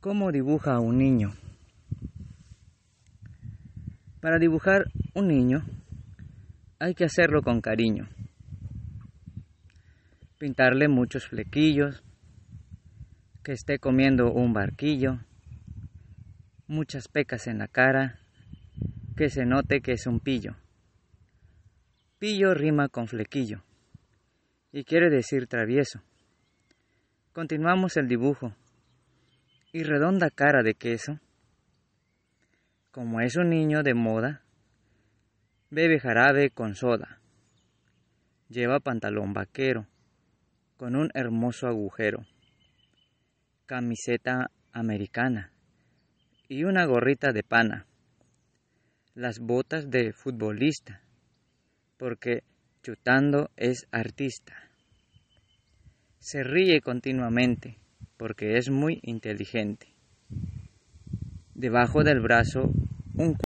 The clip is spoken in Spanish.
¿Cómo dibuja un niño? Para dibujar un niño hay que hacerlo con cariño. Pintarle muchos flequillos, que esté comiendo un barquillo, muchas pecas en la cara, que se note que es un pillo. Pillo rima con flequillo y quiere decir travieso. Continuamos el dibujo y redonda cara de queso. Como es un niño de moda, bebe jarabe con soda. Lleva pantalón vaquero con un hermoso agujero, camiseta americana y una gorrita de pana, las botas de futbolista, porque chutando es artista. Se ríe continuamente porque es muy inteligente. Debajo del brazo un